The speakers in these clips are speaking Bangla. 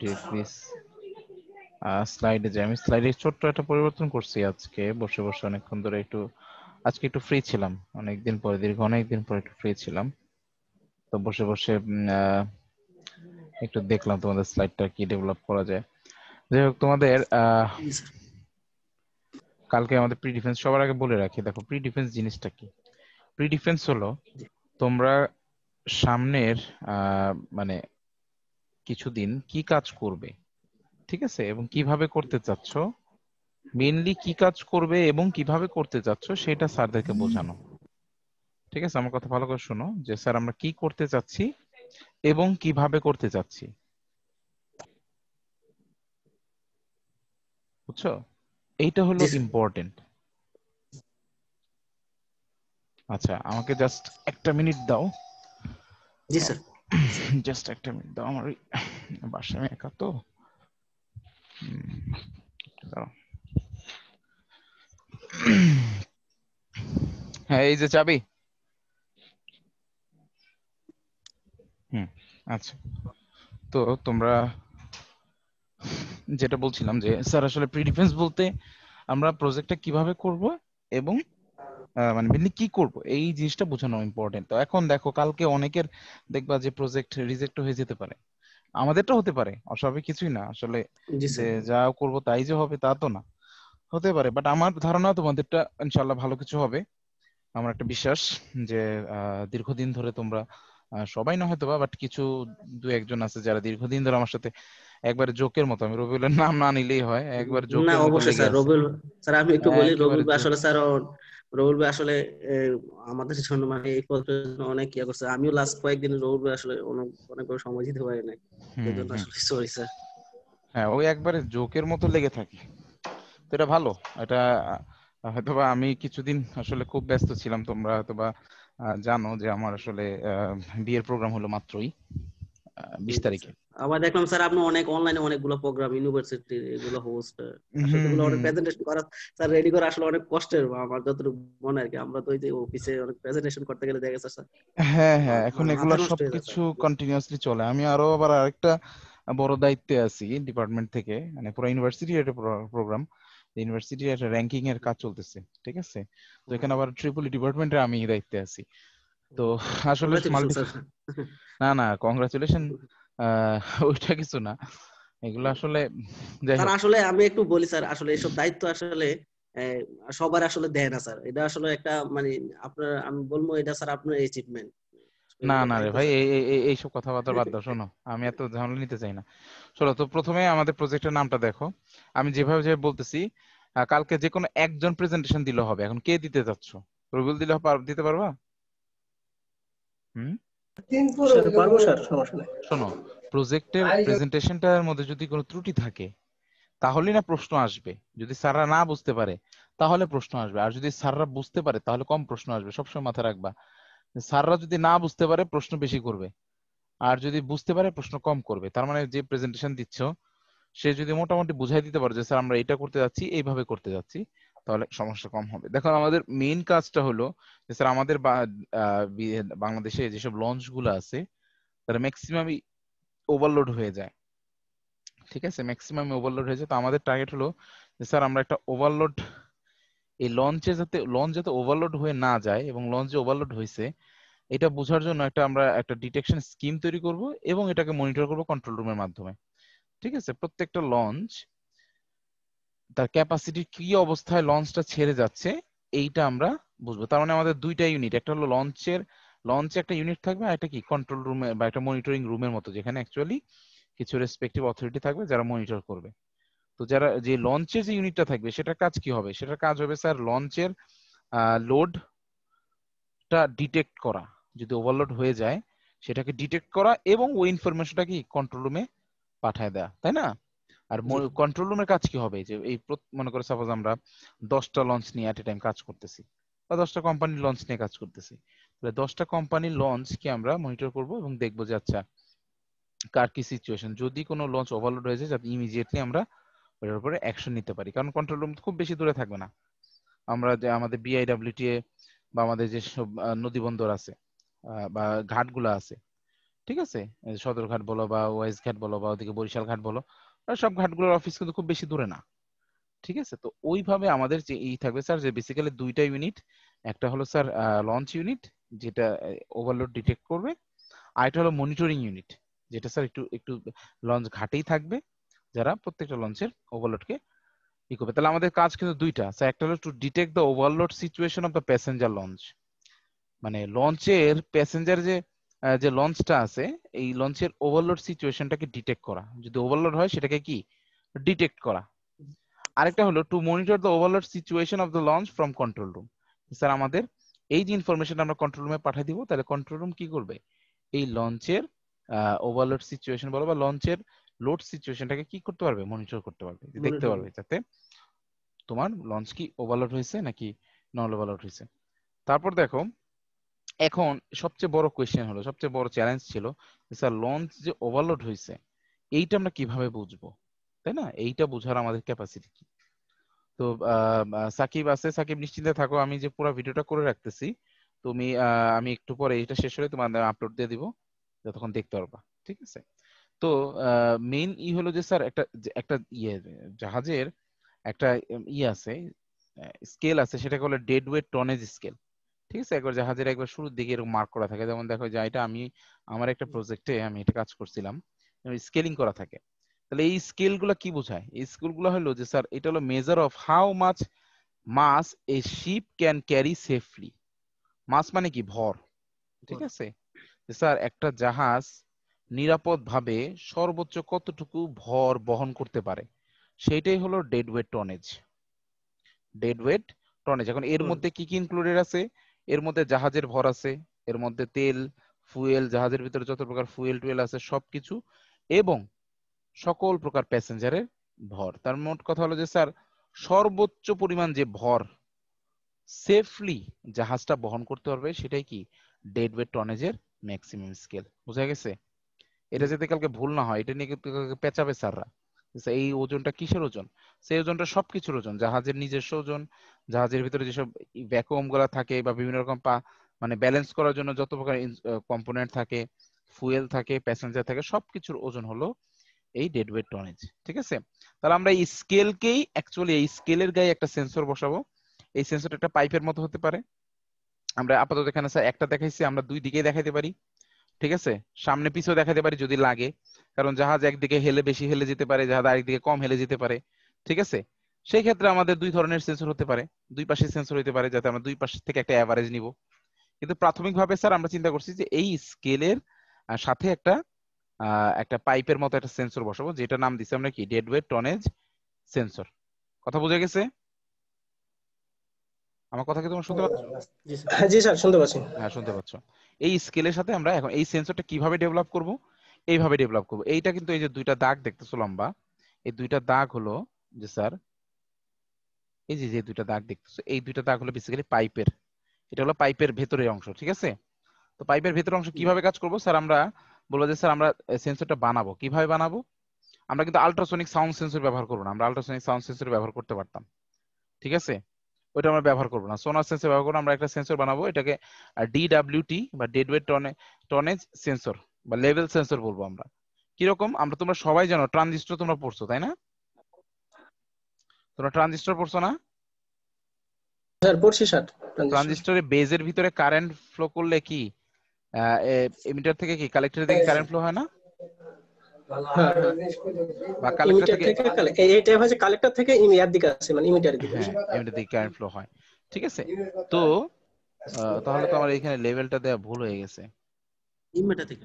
টোয়েন্টি স্লাইডে যাই আমি স্লাইডে ছোট্ট একটা পরিবর্তন করছি আজকে বসে বসে অনেকক্ষণ ধরে একটু আজকে একটু ফ্রি ছিলাম অনেকদিন পরে দীর্ঘ অনেকদিন পরে একটু ফ্রি ছিলাম তো বসে বসে একটু দেখলাম তোমাদের স্লাইডটা কি ডেভেলপ করা যায় যাই হোক তোমাদের কালকে আমাদের প্রি ডিফেন্স সবার আগে বলে রাখি দেখো প্রি ডিফেন্স জিনিসটা কি প্রি ডিফেন্স হলো তোমরা সামনের মানে কিছুদিন কি কাজ করবে ঠিক আছে এবং কিভাবে করতে চাচ্ছ মেনলি কি কাজ করবে এবং কিভাবে করতে চাচ্ছ সেটা স্যারদেরকে বোঝানো ঠিক আছে আমার কথা ভালো করে শোনো যে স্যার আমরা কি করতে চাচ্ছি এবং কিভাবে করতে চাচ্ছি বুঝছো এইটা হলো ইম্পর্টেন্ট আচ্ছা আমাকে জাস্ট একটা মিনিট দাও জি স্যার জাস্ট একটা মিনিট দাও আমার বাসায় আমি একা তো হ্যাঁ এই যে চাবি হুম আচ্ছা তো তোমরা যেটা বলছিলাম যে স্যার আসলে প্রি ডিফেন্স বলতে আমরা প্রজেক্টটা কিভাবে করব এবং মানে মেনলি মানে কি করব এই জিনিসটা বোঝানো ইম্পর্টেন্ট তো এখন দেখো কালকে অনেকের দেখবা যে প্রজেক্ট রিজেক্ট হয়ে যেতে পারে আমাদেরটা হতে পারে অস্বাভাবিক কিছুই না আসলে যে যা করব তাই যে হবে তা তো না হতে পারে বাট আমার ধারণা তোমাদেরটা ইনশাল্লাহ ভালো কিছু হবে আমার একটা বিশ্বাস যে দীর্ঘদিন ধরে তোমরা সবাই না হয়তো বাট কিছু দু একজন আছে যারা দীর্ঘদিন ধরে আমার সাথে একবার জোকের মতো আমি রবিউলের নাম না নিলেই হয় একবার জোক না অবশ্যই স্যার রবিউল স্যার আমি একটু বলি রবিউল আসলে স্যার রৌল ভাই আসলে আমাদের জন্য মানে এই পদটার জন্য অনেক ইয়ে করছে আমিও লাস্ট কয়েকদিন রৌল ভাই আসলে অনেক অনেক সময় দিতে পারি নাই এজন্য আসলে সরি স্যার হ্যাঁ ওই একবারে জোকের মতো লেগে থাকে তো এটা ভালো এটা হয়তোবা আমি কিছুদিন আসলে খুব ব্যস্ত ছিলাম তোমরা হয়তোবা জানো যে আমার আসলে বিয়ের প্রোগ্রাম হলো মাত্রই বিস্তারিত আবার দেখলাম স্যার আপনি অনেক অনলাইনে অনেকগুলো প্রোগ্রাম ইউনিভার্সিটি এগুলো হোস্ট এগুলো অনেক প্রেজেন্টেশন করা স্যার রেডি করা আসলে অনেক কষ্টের আমার যত মনে আর কি আমরা তো এই যে অফিসে অনেক প্রেজেন্টেশন করতে গেলে দেখা স্যার হ্যাঁ হ্যাঁ এখন এগুলো সবকিছু কন্টিনিউয়াসলি চলে আমি আরো আবার আরেকটা বড় দায়িত্বে আছি ডিপার্টমেন্ট থেকে মানে পুরো ইউনিভার্সিটি একটা প্রোগ্রাম ইউনিভার্সিটির একটা র্যাঙ্কিং এর কাজ চলতেছে ঠিক আছে তো এখানে আবার ট্রিপল ডিপার্টমেন্টে আমি দায়িত্বে আছি তো আসলে না না কংগ্রাচুলেশন ওইটা কিছু না এগুলো আসলে আসলে আমি একটু বলি স্যার আসলে এসব দায়িত্ব আসলে সবার আসলে দেয় না স্যার এটা আসলে একটা মানে আপনার আমি বলবো এটা স্যার আপনার অ্যাচিভমেন্ট না না রে ভাই কথাবার্তা বাদ দাও শোনো আমি এত ঝামেলা নিতে চাই না শোনো তো প্রথমে আমাদের প্রজেক্টের নামটা দেখো আমি যেভাবে যেভাবে বলতেছি কালকে যে কোনো একজন প্রেজেন্টেশন দিলে হবে এখন কে দিতে যাচ্ছ রবিউল দিলে দিতে পারবা শোনো প্রজেক্টের প্রেজেন্টেশনটার মধ্যে যদি কোনো ত্রুটি থাকে তাহলে না প্রশ্ন আসবে যদি স্যাররা না বুঝতে পারে তাহলে প্রশ্ন আসবে আর যদি স্যাররা বুঝতে পারে তাহলে কম প্রশ্ন আসবে সবসময় মাথায় রাখবা স্যাররা যদি না বুঝতে পারে প্রশ্ন বেশি করবে আর যদি বুঝতে পারে প্রশ্ন কম করবে তার মানে যে প্রেজেন্টেশন দিচ্ছ সে যদি মোটামুটি বুঝাই দিতে পারে যে স্যার আমরা এটা করতে যাচ্ছি এইভাবে করতে যাচ্ছি তাহলে সমস্যা কম হবে দেখো আমাদের মেইন কাজটা হলো যে স্যার আমাদের বাংলাদেশে যেসব লঞ্চ গুলো আছে তারা ম্যাক্সিমামই ওভারলোড হয়ে যায় ঠিক আছে ম্যাক্সিমাম ওভারলোড হয়ে যায় তো আমাদের টার্গেট হলো যে স্যার আমরা একটা ওভারলোড এই লঞ্চে যাতে লঞ্চ যাতে ওভারলোড হয়ে না যায় এবং লঞ্চ যে ওভারলোড হয়েছে এটা বোঝার জন্য একটা আমরা একটা ডিটেকশন স্কিম তৈরি করব এবং এটাকে মনিটর করব কন্ট্রোল রুমের মাধ্যমে ঠিক আছে প্রত্যেকটা লঞ্চ তার ক্যাপাসিটি কি অবস্থায় লঞ্চটা ছেড়ে যাচ্ছে এইটা আমরা বুঝবো তার মানে আমাদের দুইটা ইউনিট একটা হলো লঞ্চের লঞ্চে একটা ইউনিট থাকবে আর একটা কি কন্ট্রোল রুমে বা একটা মনিটরিং রুমের মতো যেখানে অ্যাকচুয়ালি কিছু রেসপেক্টিভ অথরিটি থাকবে যারা মনিটর করবে তো যারা যে লঞ্চে যে ইউনিটটা থাকবে সেটার কাজ কি হবে সেটার কাজ হবে স্যার লঞ্চের লোডটা ডিটেক্ট করা যদি ওভারলোড হয়ে যায় সেটাকে ডিটেক্ট করা এবং ওই ইনফরমেশনটাকে কন্ট্রোল রুমে পাঠায় দেয়া তাই না আর কন্ট্রোল রুমের কাজ কি হবে যে এই মনে করে সাপোজ আমরা দশটা লঞ্চ নিয়ে এট এ টাইম কাজ করতেছি বা দশটা কোম্পানি লঞ্চ নিয়ে কাজ করতেছি তাহলে দশটা কোম্পানি লঞ্চ কি আমরা মনিটর করব এবং দেখব যে আচ্ছা কার কি সিচুয়েশন যদি কোনো লঞ্চ ওভারলোড হয়ে যায় যাতে ইমিডিয়েটলি আমরা ওটার উপরে অ্যাকশন নিতে পারি কারণ কন্ট্রোল রুম খুব বেশি দূরে থাকবে না আমরা যে আমাদের বিআইডব্লিউটিএ বা আমাদের যেসব নদী বন্দর আছে বা ঘাটগুলো আছে ঠিক আছে সদর ঘাট বলো বা ওয়াইজ ঘাট বলো বা ওদিকে বরিশাল ঘাট বলো সব ঘাটগুলোর অফিস কিন্তু খুব বেশি দূরে না ঠিক আছে তো ওইভাবে আমাদের যে ই থাকবে স্যার যে বেসিক্যালি দুইটা ইউনিট একটা হলো স্যার লঞ্চ ইউনিট যেটা ওভারলোড ডিটেক্ট করবে আর একটা হলো মনিটরিং ইউনিট যেটা স্যার একটু একটু লঞ্চ ঘাটেই থাকবে যারা প্রত্যেকটা লঞ্চের ওভারলোডকে ই করবে তাহলে আমাদের কাজ কিন্তু দুইটা স্যার একটা হলো to detect the overload situation of the passenger launch মানে লঞ্চের প্যাসেঞ্জার যে যে লঞ্চটা আছে এই লঞ্চের ওভারলোড সিচুয়েশনটাকে ডিটেক্ট করা যদি ওভারলোড হয় সেটাকে কি ডিটেক্ট করা আরেকটা হলো to monitor the overload situation of the launch from control room sir আমাদের এই যে ইনফরমেশন আমরা কন্ট্রোল রুমে পাঠিয়ে দিব তাহলে কন্ট্রোল রুম কি করবে এই লঞ্চের ওভারলোড সিচুয়েশন বলো বা লঞ্চের লোড সিচুয়েশনটাকে কি করতে পারবে মনিটর করতে পারবে দেখতে পারবে যাতে তোমার লঞ্চ কি ওভারলোড হয়েছে নাকি নন ওভারলোড হয়েছে তারপর দেখো এখন সবচেয়ে বড় কোয়েশ্চেন হলো সবচেয়ে বড় চ্যালেঞ্জ ছিল স্যার লঞ্চ যে ওভারলোড হয়েছে এইটা আমরা কিভাবে বুঝবো তাই না এইটা বোঝার আমাদের ক্যাপাসিটি কি তো সাকিব আছে সাকিব নিশ্চিন্তে থাকো আমি যে পুরো ভিডিওটা করে রাখতেছি তুমি আমি একটু পরে এটা শেষ হলে তোমার আপলোড দিয়ে দিব যতক্ষণ দেখতে পারবা ঠিক আছে তো মেইন ই হলো যে স্যার একটা একটা ইয়ে জাহাজের একটা ই ইয়ে আছে স্কেল আছে সেটাকে বলে ডেড ওয়েট টনেজ স্কেল ঠিক আছে একবার জাহাজের একবার শুরুর দিকে এরকম মার্ক করা থাকে যেমন দেখো যে এটা আমি আমার একটা প্রজেক্টে আমি এটা কাজ করছিলাম স্কেলিং করা থাকে তাহলে এই স্কেল গুলো কি বোঝায় এই স্কেল গুলো হলো যে স্যার এটা হলো measure of how much mass a ship can carry safely mass মানে কি ভর ঠিক আছে স্যার একটা জাহাজ নিরাপদ ভাবে সর্বোচ্চ কতটুকু ভর বহন করতে পারে সেটাই হলো dead weight tonnage dead weight tonnage এখন এর মধ্যে কি কি ইনক্লুডেড আছে এর মধ্যে জাহাজের ভর আছে এর মধ্যে তেল ফুয়েল জাহাজের ভিতরে যত প্রকার ফুয়েল টুয়েল আছে সবকিছু এবং সকল প্রকার প্যাসেঞ্জারের ভর তার মোট কথা হলো যে স্যার সর্বোচ্চ পরিমাণ যে ভর সেফলি জাহাজটা বহন করতে পারবে সেটাই কি ডেড ওয়েট টনেজের ম্যাক্সিমাম স্কেল বোঝা গেছে এটা যাতে কালকে ভুল না হয় এটা নিয়ে পেঁচাবে স্যাররা এই ওজনটা কিসের ওজন সেই ওজনটা সবকিছুর ওজন জাহাজের নিজস্ব ওজন জাহাজের ভিতরে যেসব ভ্যাকুয়াম গুলা থাকে বা বিভিন্ন রকম পা মানে ব্যালেন্স করার জন্য যত প্রকার কম্পোনেন্ট থাকে ফুয়েল থাকে প্যাসেঞ্জার থাকে সবকিছুর ওজন হলো এই ডেড ওয়েট টনেজ ঠিক আছে তাহলে আমরা এই স্কেলকেই অ্যাকচুয়ালি এই স্কেলের গায়ে একটা সেন্সর বসাবো এই সেন্সরটা একটা পাইপের মতো হতে পারে আমরা আপাতত এখানে স্যার একটা দেখাইছি আমরা দুই দিকে দেখাইতে পারি ঠিক আছে সামনে পিছেও দেখাইতে পারি যদি লাগে কারণ জাহাজ একদিকে হেলে বেশি হেলে যেতে পারে জাহাজ আরেকদিকে কম হেলে যেতে পারে ঠিক আছে সেই ক্ষেত্রে আমাদের দুই ধরনের সেন্সর হতে পারে দুই পাশে সেন্সর হতে পারে যাতে আমরা দুই পাশ থেকে একটা অ্যাভারেজ নিব কিন্তু প্রাথমিকভাবে স্যার আমরা চিন্তা করছি যে এই স্কেলের সাথে একটা একটা পাইপের মতো একটা সেন্সর বসাবো যেটা নাম দিছি আমরা কি ডেড ওয়েট টনেজ সেন্সর কথা বোঝা গেছে আমার কথা কি তোমরা শুনতে পাচ্ছ হ্যাঁ, জি স্যার শুনতে পাচ্ছি হ্যাঁ শুনতে পাচ্ছ এই স্কেলের সাথে আমরা এখন এই সেন্সরটা কিভাবে ডেভেলপ করব এইভাবে ডেভেলপ করবো এইটা কিন্তু এই যে দুইটা দাগ দেখতেছো লম্বা এই দুইটা দাগ হলো যে স্যার এই যে যে দুইটা দাগ দেখতেছো এই দুইটা দাগ হলো বেসিক্যালি পাইপের এটা হলো পাইপের ভেতরের অংশ ঠিক আছে তো পাইপের ভেতরের অংশ কিভাবে কাজ করব স্যার আমরা বলবো যে স্যার আমরা সেন্সরটা বানাবো কিভাবে বানাবো আমরা কিন্তু আল্ট্রাসনিক সাউন্ড সেন্সর ব্যবহার করব না আমরা আল্ট্রাসনিক সাউন্ড সেন্সর ব্যবহার করতে পারতাম ঠিক আছে ওটা আমরা ব্যবহার করব না সোনার সেন্সর ব্যবহার করব আমরা একটা সেন্সর বানাবো এটাকে ডাব্লিউটি বা dead weight ton tonnage sensor বা লেভেল সেন্সর বলবো আমরা কিরকম আমরা তোমরা সবাই জানো ট্রানজিস্টর তোমরা পড়ছো তাই না তোমরা ট্রানজিস্টর পড়ছো না স্যার পড়ছি স্যার ট্রানজিস্টরের বেজের ভিতরে কারেন্ট ফ্লো করলে কি এমিটার থেকে কি কালেক্টর থেকে কারেন্ট ফ্লো হয় না হ্যাঁ, হ্যাঁ। বা কালেক্টর থেকে এইটাই হচ্ছে কালেক্টর থেকে ইমিটার দিকে আসে মানে ইমিটার দিকে এমিটার হ্যাঁ, দিকে কারেন্ট ফ্লো হয় ঠিক আছে তো তাহলে তো আমার এখানে লেভেলটা দেয়া ভুল হয়ে গেছে ইমিটার থেকে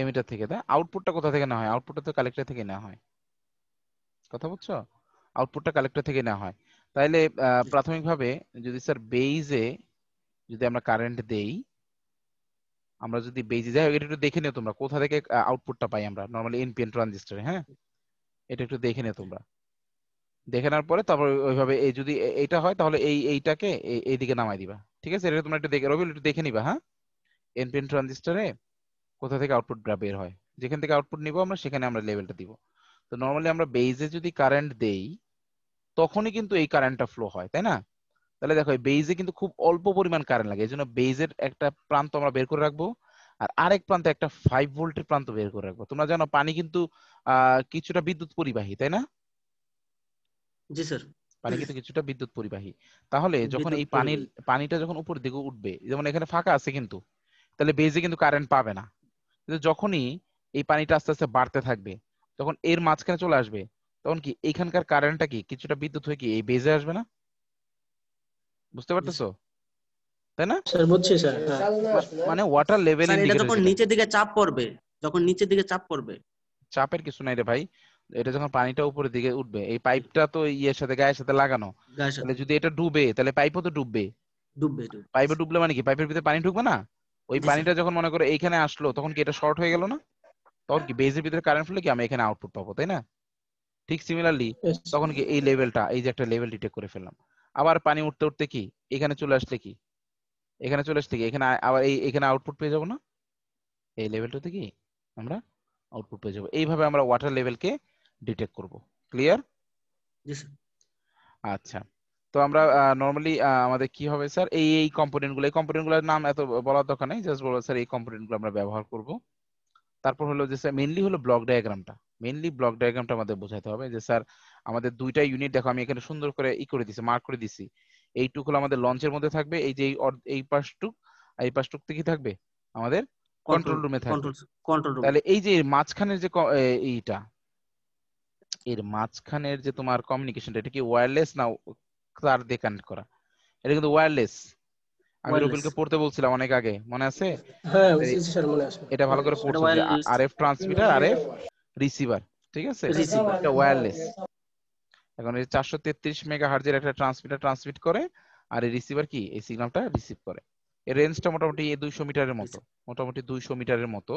এমিটার থেকে তাই আউটপুটটা কোথা থেকে না হয় আউটপুটটা তো কালেক্টর থেকে নেওয়া হয় কথা বুঝছো আউটপুটটা কালেক্টর থেকে নেওয়া হয় তাইলে প্রাথমিকভাবে যদি স্যার বেইজে যদি আমরা কারেন্ট দেই আমরা যদি বেইজে যাই এটা একটু দেখে নিও তোমরা কোথা থেকে আউটপুটটা পাই আমরা নরমালি এনপিএন ট্রানজিস্টরে হ্যাঁ এটা একটু দেখে নিও তোমরা দেখে নেওয়ার পরে তারপর ওইভাবে এই যদি এইটা হয় তাহলে এই এইটাকে এইদিকে নামাই দিবা ঠিক আছে এটা তোমরা একটু দেখে রবি একটু দেখে নিবা হ্যাঁ এনপিএন ট্রানজিস্টরে কোথা থেকে আউটপুটটা বের হয় যেখান থেকে আউটপুট নিব আমরা সেখানে আমরা লেভেলটা দিব তো নর্মালি আমরা বেইজে যদি কারেন্ট দেই তখনই কিন্তু এই কারেন্টটা ফ্লো হয় তাই না তাহলে দেখো বেইজে কিন্তু খুব অল্প পরিমাণ কারেন্ট লাগে এজন্য বেইজের একটা প্রান্ত আমরা বের করে রাখবো আর আরেক প্রান্তে একটা ফাইভ ভোল্টের প্রান্ত বের করে রাখবো তোমরা জানো পানি কিন্তু কিছুটা বিদ্যুৎ পরিবাহী তাই না জি স্যার পানি কিন্তু কিছুটা বিদ্যুৎ পরিবাহী তাহলে যখন এই পানির পানিটা যখন উপর দিকে উঠবে যেমন এখানে ফাঁকা আছে কিন্তু তাহলে বেজে কিন্তু কারেন্ট পাবে না কিন্তু যখনই এই পানিটা আস্তে আস্তে বাড়তে থাকবে তখন এর মাঝখানে চলে আসবে তখন কি এখানকার কারেন্টটা কি কিছুটা বিদ্যুৎ হয়ে কি এই বেজে আসবে না বুঝতে পারতেছো তাই না হ্যাঁ। মানে ওয়াটার লেভেল যখন নিচের দিকে চাপ পড়বে যখন নিচের দিকে চাপ পড়বে চাপের কিছু নাই রে ভাই এটা যখন পানিটা উপরের দিকে উঠবে এই পাইপটা তো ইয়ের সাথে গায়ের সাথে লাগানো তাহলে যদি এটা ডুবে তাহলে পাইপও তো ডুববে ডুববে পাইপে ডুবলে মানে কি পাইপের ভিতরে পানি ঢুকবে না ওই পানিটা যখন মনে করো এইখানে আসলো তখন কি এটা শর্ট হয়ে গেল না তখন কি বেজের ভিতরে কারেন্ট ফ্লো কি আমি এখানে আউটপুট পাবো তাই না ঠিক সিমিলারলি তখন কি এই লেভেলটা এই যে একটা লেভেল ডিটেক্ট করে ফেললাম আবার পানি উঠতে উঠতে কি এখানে চলে আসলে কি এখানে চলে আসলে কি এখানে আবার এই এখানে আউটপুট পেয়ে যাবো না এই লেভেলটাতে কি আমরা আউটপুট পেয়ে যাবো এইভাবে আমরা ওয়াটার লেভেলকে ডিটেক্ট করব ক্লিয়ার আচ্ছা তো আমরা নর্মালি আমাদের কি হবে স্যার এই এই কম্পোনেন্ট গুলো এই কম্পোনেন্ট গুলোর নাম এত বলার দরকার নেই জাস্ট বলবো স্যার এই কম্পোনেন্ট গুলো আমরা ব্যবহার করব তারপর হলো যে স্যার মেনলি হলো ব্লক ডায়াগ্রামটা মেনলি ব্লক ডায়াগ্রামটা আমাদের বোঝাতে হবে যে স্যার আমাদের দুইটা ইউনিট দেখো আমি এখানে সুন্দর করে ই করে দিছি মার্ক করে দিছি টুক হলো আমাদের লঞ্চের মধ্যে থাকবে এই যে এই পাশটুক এই পাশটুক থেকে থাকবে আমাদের কন্ট্রোল রুমে থাকবে কন্ট্রোল রুম তাহলে এই যে মাঝখানের যে এইটা এর মাঝখানের যে তোমার কমিউনিকেশনটা এটা কি ওয়্যারলেস না তার দিয়ে কানেক্ট করা এটা কিন্তু ওয়্যারলেস আমি রুবেলকে পড়তে বলছিলাম অনেক আগে মনে আছে হ্যাঁ স্যার মনে আছে এটা ভালো করে পড়তে আরএফ ট্রান্সমিটার আরএফ রিসিভার ঠিক আছে এটা ওয়্যারলেস এখন এই 433 মেগাহার্জের একটা ট্রান্সমিটার ট্রান্সমিট করে আর এই রিসিভার কি এই সিগন্যালটা রিসিভ করে এর রেঞ্জটা মোটামুটি এই 200 মিটারের মতো মোটামুটি 200 মিটারের মতো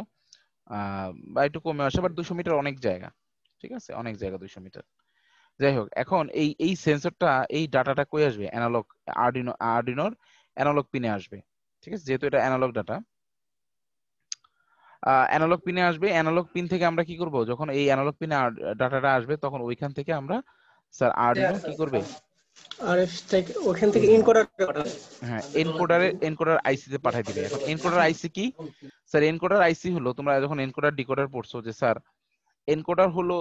বা একটু কমে আসে বাট 200 মিটার অনেক জায়গা ঠিক আছে অনেক জায়গা 200 মিটার যাই হোক এখন এই এই সেন্সরটা এই ডাটাটা কই আসবে অ্যানালগ আরডিনো আরডিনোর অ্যানালগ পিনে আসবে ঠিক আছে যেহেতু এটা অ্যানালগ ডাটা অ্যানালগ পিনে আসবে অ্যানালগ পিন থেকে আমরা কি করব যখন এই অ্যানালগ পিনে ডাটাটা আসবে তখন ওইখান থেকে আমরা স্যার আরডিনো কি করবে আরএফ থেকে ওখান থেকে এনকোডার হ্যাঁ এনকোডারে এনকোডার আইসি তে পাঠিয়ে দিবে এখন এনকোডার আইসি কি স্যার এনকোডার আইসি হলো তোমরা যখন এনকোডার ডিকোডার পড়ছো যে স্যার এনকোডার হলো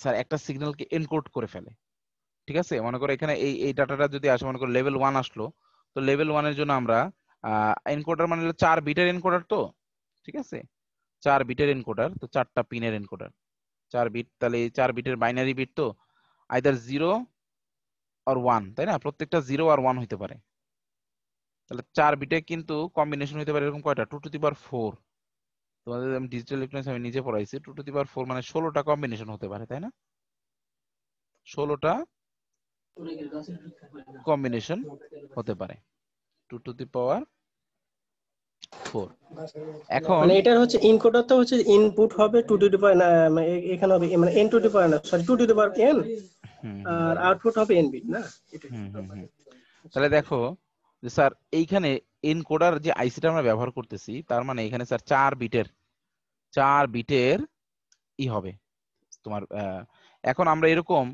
স্যার একটা সিগন্যালকে এনকোড করে ফেলে ঠিক আছে মনে করো এখানে এই এই ডাটাটা যদি আসে মনে করো লেভেল ওয়ান আসলো তো লেভেল ওয়ানের জন্য আমরা এনকোডার মানে চার বিটের এনকোডার তো ঠিক আছে চার বিটের এনকোডার তো চারটা পিনের এনকোডার চার বিট তাহলে চার বিটের বাইনারি বিট তো আইদার জিরো আর ওয়ান তাই না প্রত্যেকটা জিরো আর ওয়ান হইতে পারে তাহলে চার বিটে কিন্তু কম্বিনেশন হইতে পারে এরকম কয়টা two to the power four তোমাদের আমি ডিজিটাল ইলেকট্রনিক্স আমি নিজে পড়াইছি two to the power four মানে ষোলোটা কম্বিনেশন হতে পারে তাই না ষোলোটা কম্বিনেশন হতে পারে two to the power four এখন মানে এটার হচ্ছে ইনকোডার তো হচ্ছে ইনপুট হবে টু টু দি পাওয়ার না মানে এখানে হবে মানে এন টু দি পাওয়ার না sorry two to the power N আর আউটপুট হবে এন বিট না তাহলে দেখো স্যার এইখানে এনকোডার যে আইসিটা আমরা ব্যবহার করতেছি তার মানে এখানে স্যার চার বিটের চার বিটের ই হবে তোমার এখন আমরা এরকম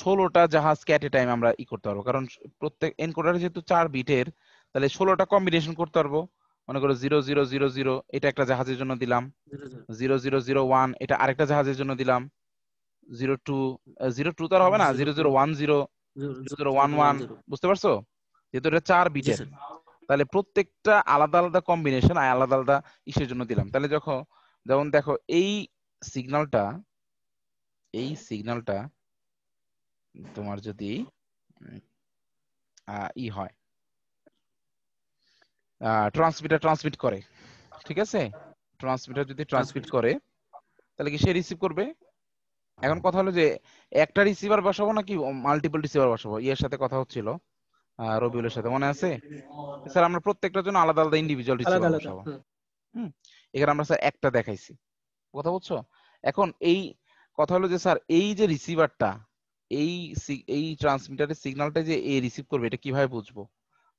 ষোলোটা জাহাজ ক্যাটে টাইম আমরা ই করতে পারবো কারণ প্রত্যেক এনকোডার যেহেতু চার বিটের তাহলে ষোলোটা কম্বিনেশন করতে পারবো মনে করো জিরো জিরো জিরো জিরো এটা একটা জাহাজের জন্য দিলাম জিরো জিরো জিরো ওয়ান এটা আরেকটা জাহাজের জন্য দিলাম জিরো টু জিরো টু তার হবে না zero zero one zero zero one one বুঝতে পারছো যেহেতু এটা চার বিটের তাহলে প্রত্যেকটা আলাদা আলাদা কম্বিনেশন আর আলাদা আলাদা ইসের জন্য দিলাম তাহলে যখন যেমন দেখো এই সিগনালটা এই সিগনালটা তোমার যদি ই হয় ট্রান্সমিটার ট্রান্সমিট করে ঠিক আছে ট্রান্সমিটার যদি ট্রান্সমিট করে তাহলে কি সে রিসিভ করবে এখন কথা হলো যে একটা রিসিভার বসাবো নাকি মাল্টিপল রিসিভার বসাবো ইয়ের সাথে কথা হচ্ছিল রবিউলের সাথে মনে আছে স্যার আমরা প্রত্যেকটার জন্য আলাদা আলাদা ইন্ডিভিজুয়াল রিসিভার বসাবো হুম এখানে আমরা স্যার একটা দেখাইছি কথা বলছো এখন এই কথা হলো যে স্যার এই যে রিসিভারটা এই এই ট্রান্সমিটারের সিগন্যালটা যে এ রিসিভ করবে এটা কিভাবে বুঝবো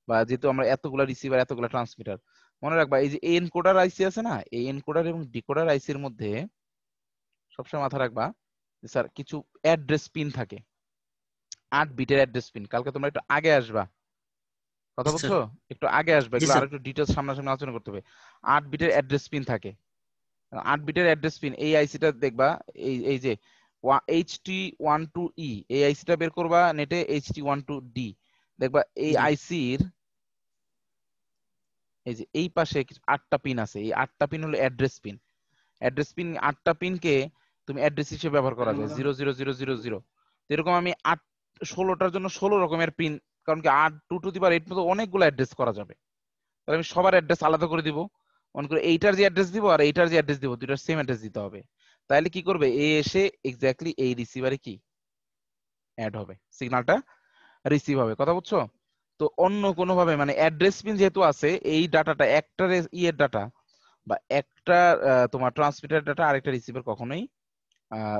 বা যেহেতু আমরা এতগুলা রিসিভার এতগুলা ট্রান্সমিটার মনে রাখবা এই যে এনকোডার আইসি আছে না এই এনকোডার এবং ডিকোডার আইসির মধ্যে সবসময় মাথা রাখবা স্যার কিছু অ্যাড্রেস পিন থাকে আট বিটের অ্যাড্রেস পিন কালকে তোমরা একটু আগে আসবা কথা বুঝছো একটু আগে আসবে এগুলো আর একটু ডিটেইলস সামনাসামনি আলোচনা করতে হবে 8 বিটের অ্যাড্রেস পিন থাকে 8 বিটের অ্যাড্রেস পিন এই আইসিটা দেখবা এই এই যে HT12E e, এই আইসিটা বের করবা নেটে HT12D দেখবা এই আইসির এই যে এই পাশে আটটা পিন আছে এই আটটা পিন হলো অ্যাড্রেস পিন অ্যাড্রেস পিন আটটা পিনকে তুমি অ্যাড্রেস হিসেবে ব্যবহার করা যায় zero zero zero zero zero এরকম আমি আট ষোলোটার জন্য ষোলো রকমের পিন কারণ কি আট টু টু দিবার এইট মতো অনেকগুলো অ্যাড্রেস করা যাবে তাহলে আমি সবার অ্যাড্রেস আলাদা করে দিব মনে করি এইটার যে অ্যাড্রেস দিব আর এইটার যে অ্যাড্রেস দিব দুইটার সেম অ্যাড্রেস দিতে হবে তাহলে কি করবে এ এসে এক্স্যাক্টলি এই রিসিভারে কি অ্যাড হবে সিগন্যালটা রিসিভ হবে কথা বুঝছো তো অন্য ভাবে মানে অ্যাড্রেস পিন যেহেতু আছে এই ডাটাটা একটা ইয়ের ডাটা বা একটা তোমার ট্রান্সমিটার ডাটা আরেকটা রিসিভার কখনোই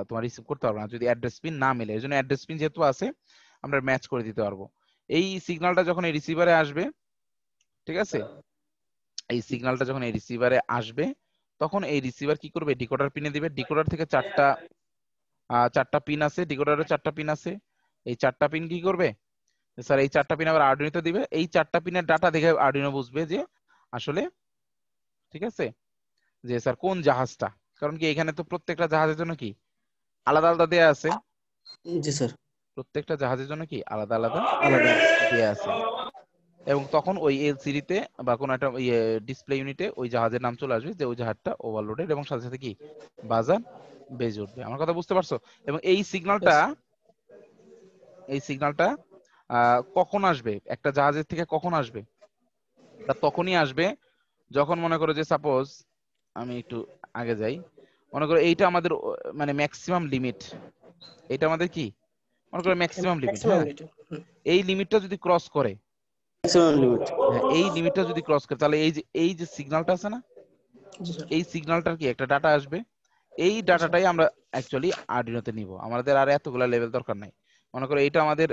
তোমার রিসিভ করতে পারবে না যদি অ্যাড্রেস পিন না মেলে এর জন্য অ্যাড্রেস পিন যেহেতু আছে আমরা ম্যাচ করে দিতে পারবো এই সিগন্যালটা যখন এই রিসিভারে আসবে ঠিক আছে হ্যাঁ। এই সিগন্যালটা যখন এই রিসিভারে আসবে তখন এই রিসিভার কি করবে ডিকোডার পিনে দিবে ডিকোডার থেকে চারটা চারটা পিন আছে ডিকোডারের চারটা পিন আছে এই চারটা পিন কি করবে স্যার এই চারটা পিন আবার আর্ডিনোতে দিবে এই চারটা পিনের ডাটা দেখে আর্ডিনো বুঝবে যে আসলে ঠিক আছে যে স্যার কোন জাহাজটা কারণ কি এখানে তো প্রত্যেকটা জাহাজের জন্য কি আলাদা আলাদা দেয়া আছে জি স্যার প্রত্যেকটা জাহাজের জন্য কি আলাদা আলাদা আলাদা ইয়ে আছে এবং তখন ওই এলসিডিতে বা কোনো একটা ইয়ে ডিসপ্লে ইউনিটে ওই জাহাজের নাম চলে আসবে যে ওই জাহাজটা ওভারলোডেড এবং সাথে সাথে কি বাজার বেজে উঠবে আমার কথা বুঝতে পারছো এবং এই সিগনালটা এই সিগনালটা কখন আসবে একটা জাহাজের থেকে কখন আসবে তা তখনই আসবে যখন মনে করো যে সাপোজ আমি একটু আগে যাই মনে করো এইটা আমাদের মানে ম্যাক্সিমাম লিমিট এটা আমাদের কি মনে করো ম্যাক্সিমাম লিমিট এই লিমিটটা যদি ক্রস করে হ্যাঁ, এই লিমিটটা যদি ক্রস করে তাহলে এই যে এই যে সিগন্যালটা আছে না এই সিগন্যালটার কি একটা ডাটা আসবে এই ডাটাটাই আমরা অ্যাকচুয়ালি আরডিনোতে নিব আমাদের আর এতগুলা লেভেল দরকার নাই মনে করো এটা আমাদের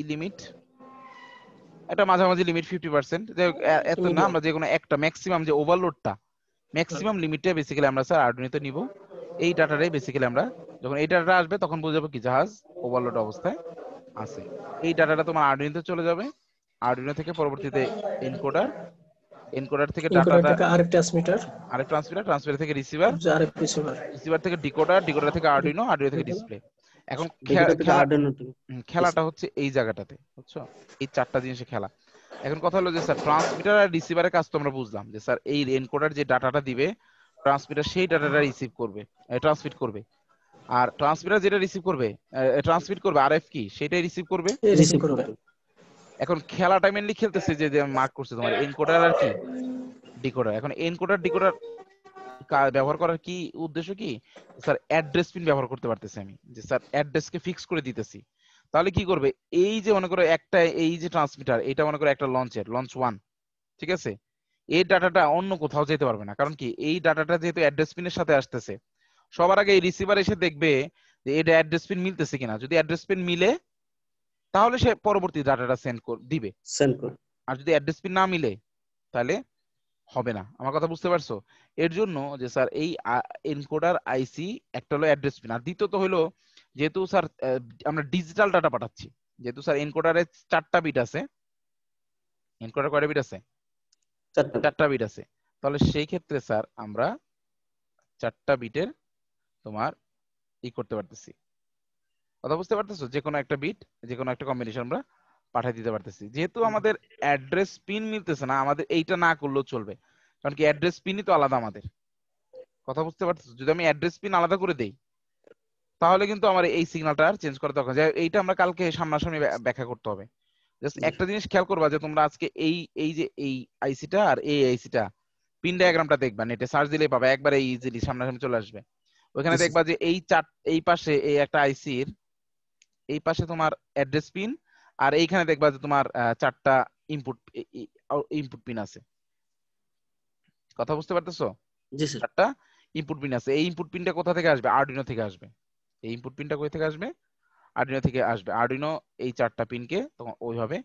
ই লিমিট এটা মাঝামাঝি লিমিট 50% যে এত না আমরা যে কোনো একটা ম্যাক্সিমাম যে ওভারলোডটা ম্যাক্সিমাম লিমিটটা বেসিক্যালি আমরা স্যার আরডিনোতে নিব এই ডাটাটাই বেসিক্যালি আমরা যখন এই ডাটাটা আসবে তখন বুঝাবো কি জাহাজ ওভারলোড অবস্থায় আছে এই ডাটাটা তোমার আরডিনোতে চলে যাবে আরডিনো থেকে পরবর্তীতে এনকোডার এনকোডার থেকে ডাটাটা আরেক ট্রান্সমিটার আরেক ট্রান্সমিটার ট্রান্সমিটার থেকে রিসিভার আরেক রিসিভার রিসিভার থেকে ডিকোডার ডিকোডার থেকে আরডিনো আরডিনো থেকে ডিসপ্লে এখন খেলাটা হচ্ছে এই জায়গাটাতে বুঝছো এই চারটা জিনিসে খেলা এখন কথা হলো যে স্যার ট্রান্সমিটার আর রিসিভারের কাজ তো আমরা বুঝলাম যে স্যার এই এনকোডার যে ডাটাটা দিবে ট্রান্সমিটার সেই ডাটাটা রিসিভ করবে ট্রান্সমিট করবে আর ট্রান্সমিটার যেটা রিসিভ করবে ট্রান্সমিট করবে আরএফ কি সেটাই রিসিভ করবে রিসিভ করবে এখন খেলাটা মেইনলি খেলতেছে যে মার্ক করছে তোমার এনকোডার আর কি ডিকোডার এখন এনকোডার ডিকোডার ব্যবহার করার কি উদ্দেশ্য কি স্যার অ্যাড্রেস পিন ব্যবহার করতে পারতেছি আমি যে স্যার অ্যাড্রেস কে ফিক্স করে দিতেছি তাহলে কি করবে এই যে মনে করো একটা এই যে ট্রান্সমিটার এটা মনে করো একটা লঞ্চের লঞ্চ ওয়ান ঠিক আছে এই ডাটাটা অন্য কোথাও যেতে পারবে না কারণ কি এই ডাটাটা যেহেতু অ্যাড্রেস পিনের সাথে আসতেছে সবার আগে রিসিভার এসে দেখবে যে এটা অ্যাড্রেস পিন মিলতেছে কিনা যদি অ্যাড্রেস পিন মিলে তাহলে সে পরবর্তী ডাটাটা সেন্ড দিবে সেন্ড কর আর যদি অ্যাড্রেস পিন না মিলে তাহলে হবে না আমার কথা বুঝতে পারছো এর জন্য যে স্যার এই এনকোডার আইসি একটা হলো অ্যাড্রেস পিন আর দ্বিতীয়ত হলো যেহেতু স্যার আমরা ডিজিটাল ডাটা পাঠাচ্ছি যেহেতু স্যার এনকোডারে চারটা বিট আছে এনকোডার কয়টা বিট আছে চারটা বিট আছে তাহলে সেই ক্ষেত্রে স্যার আমরা চারটা বিটের তোমার ই করতে পারতেছি কথা বুঝতে পারতেছো যে কোনো একটা বিট যে কোনো একটা কম্বিনেশন আমরা পাঠিয়ে দিতে পারতেছি যেহেতু আমাদের অ্যাড্রেস পিন মিলতেছে না আমাদের এইটা না করলেও চলবে কারণ কি অ্যাড্রেস পিনই তো আলাদা আমাদের কথা বুঝতে পারতেছো যদি আমি অ্যাড্রেস পিন আলাদা করে দেই তাহলে কিন্তু আমার এই সিগন্যালটা আর চেঞ্জ করা দরকার এইটা আমরা কালকে সামনাসামনি ব্যাখ্যা করতে হবে জাস্ট একটা জিনিস খেয়াল করবা যে তোমরা আজকে এই এই যে এই আইসিটা আর এই আইসিটা পিন ডায়াগ্রামটা দেখবা নেটে সার্চ দিলেই পাবা একবারে ইজিলি সামনাসামনি চলে আসবে ওখানে দেখবা যে এই চার এই পাশে এই একটা আইসির এই পাশে তোমার অ্যাড্রেস পিন আর এইখানে দেখবা যে তোমার চারটা ইনপুট ইনপুট পিন আছে কথা বুঝতে পারতেছো জি স্যার চারটা ইনপুট পিন আছে এই ইনপুট পিনটা কোথা থেকে আসবে আরডুইনো থেকে আসবে এই ইনপুট পিনটা কোথা থেকে আসবে আরডুইনো থেকে আসবে আরডুইনো এই চারটা পিনকে তখন ওইভাবে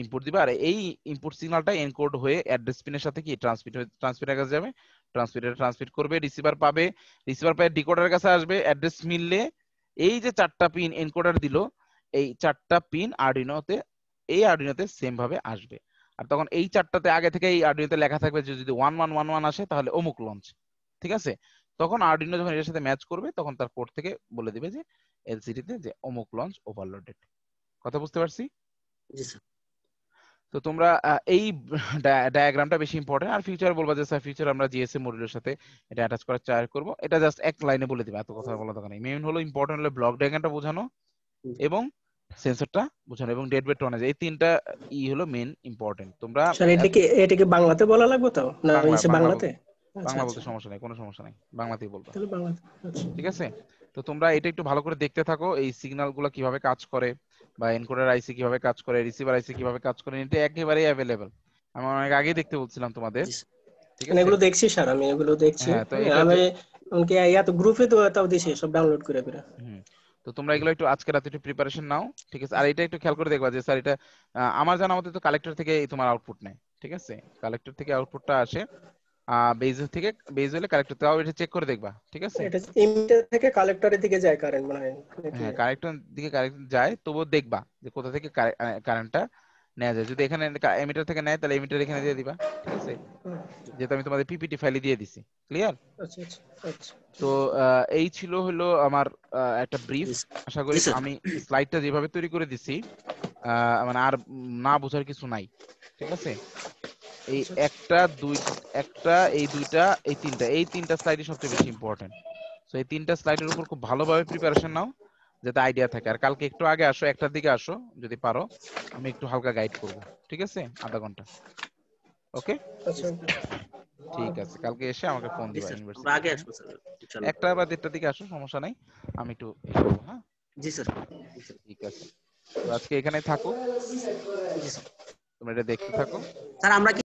ইনপুট দিবে আর এই ইনপুট সিগন্যালটা এনকোড হয়ে অ্যাড্রেস পিনের সাথে কি ট্রান্সমিট হয়ে ট্রান্সমিটারের কাছে যাবে ট্রান্সমিটার ট্রান্সমিট করবে রিসিভার পাবে রিসিভার পাবে ডিকোডারের কাছে আসবে অ্যাড্রেস মিললে এই যে চারটা পিন এনকোডার দিল এই চারটা পিন আর্ডিনোতে এই আর্ডিনোতে সেম ভাবে আসবে আর তখন এই চারটাতে আগে থেকে এই আর্ডিনোতে লেখা থাকবে যে যদি ওয়ান ওয়ান ওয়ান ওয়ান আসে তাহলে অমুক লঞ্চ ঠিক আছে তখন আর্ডিনো যখন এর সাথে ম্যাচ করবে তখন তার কোড থেকে বলে দিবে যে এলসিডিতে যে অমুক লঞ্চ ওভারলোডেড কথা বুঝতে পারছি জি স্যার তো তোমরা এই ডায়াগ্রামটা বেশি ইম্পর্টেন্ট আর ফিউচার বলবা যে স্যার ফিউচার আমরা জিএসএম মডিউলের সাথে এটা অ্যাটাচ করার চেষ্টা করব এটা জাস্ট এক লাইনে বলে দিবা এত কথা বলার দরকার নেই মেইন হলো ইম্পর্টেন্ট হলো ব্লক ডায়াগ্রামটা বোঝানো এবং সেন্সরটা বোঝানো এবং ডেড বেট টনেজ এই তিনটা ই হলো মেইন ইম্পর্টেন্ট তোমরা স্যার এটাকে এটাকে বাংলাতে বলা লাগবে তো না ইংলিশে বাংলাতে আচ্ছা, বাংলা আচ্ছা। বলতে সমস্যা নাই কোনো সমস্যা নাই বাংলাতেই বলবা তাহলে বাংলাতে আচ্ছা। ঠিক আছে তো তোমরা এটা একটু ভালো করে দেখতে থাকো এই সিগন্যালগুলো কিভাবে কাজ করে বা এনকোডার আইসি কিভাবে কাজ করে রিসিভার আইসি কিভাবে কাজ করে এটা একেবারেই अवेलेबल আমি অনেক আগে দেখতে বলছিলাম তোমাদের ঠিক আছে এগুলো দেখছি স্যার আমি এগুলো দেখছি হ্যাঁ, আমি উনকে ইয়া তো গ্রুপে তো তাও দিছি সব ডাউনলোড করে করে তো তোমরা এগুলো একটু আজকে রাতে একটু প্রিপারেশন নাও ঠিক আছে আর এটা একটু খেয়াল করে দেখবা যে স্যার এটা আমার জানা মতে তো কালেক্টর থেকে তোমার আউটপুট নেয় ঠিক আছে কালেক্টর থেকে আউটপুটটা আসে বেজল থেকে বেজলে কালেক্টর তাও এটা চেক করে দেখবা ঠিক আছে এটা ইমিটার থেকে কালেক্টরের দিকে যায় কারেন্ট মানে, মানে হ্যাঁ কালেক্টর দিকে কারেন্ট যায় তবু দেখবা যে কোথা থেকে কারেন্টটা মানে নেওয়া যায় যদি এখানে এমিটার থেকে নেয় তাহলে এমিটার এখানে দিয়ে দিবা ঠিক আছে যেটা আমি তোমাদের পিপিটি ফাইলে দিয়ে দিছি ক্লিয়ার আচ্ছা, আচ্ছা, আচ্ছা। তো এই ছিল হলো আমার একটা ব্রিফ আশা করি আমি স্লাইডটা যেভাবে তৈরি করে দিছি মানে আর না বোঝার কিছু নাই ঠিক আছে এই আচ্ছা, আচ্ছা। একটা দুই একটা এই দুইটা এই তিনটা এই তিনটা স্লাইডই সবচেয়ে বেশি ইম্পর্টেন্ট সো এই তিনটা স্লাইডের উপর খুব ভালোভাবে প্রিপারেশন নাও যাতে আইডিয়া থাকে আর কালকে একটু আগে আসো একটার দিকে আসো যদি পারো আমি একটু হালকা গাইড করব ঠিক আছে আধা ঘন্টা ওকে আচ্ছা। ঠিক আছে কালকে এসে আমাকে ফোন দিবা ইউনিভার্সিটি আগে আসবো স্যার একটা বা দেড়টার দিকে আসো সমস্যা নাই আমি একটু হ্যাঁ জি স্যার ঠিক আছে তো আজকে এখানেই থাকো জি স্যার তোমরা এটা দেখতে থাকো স্যার আমরা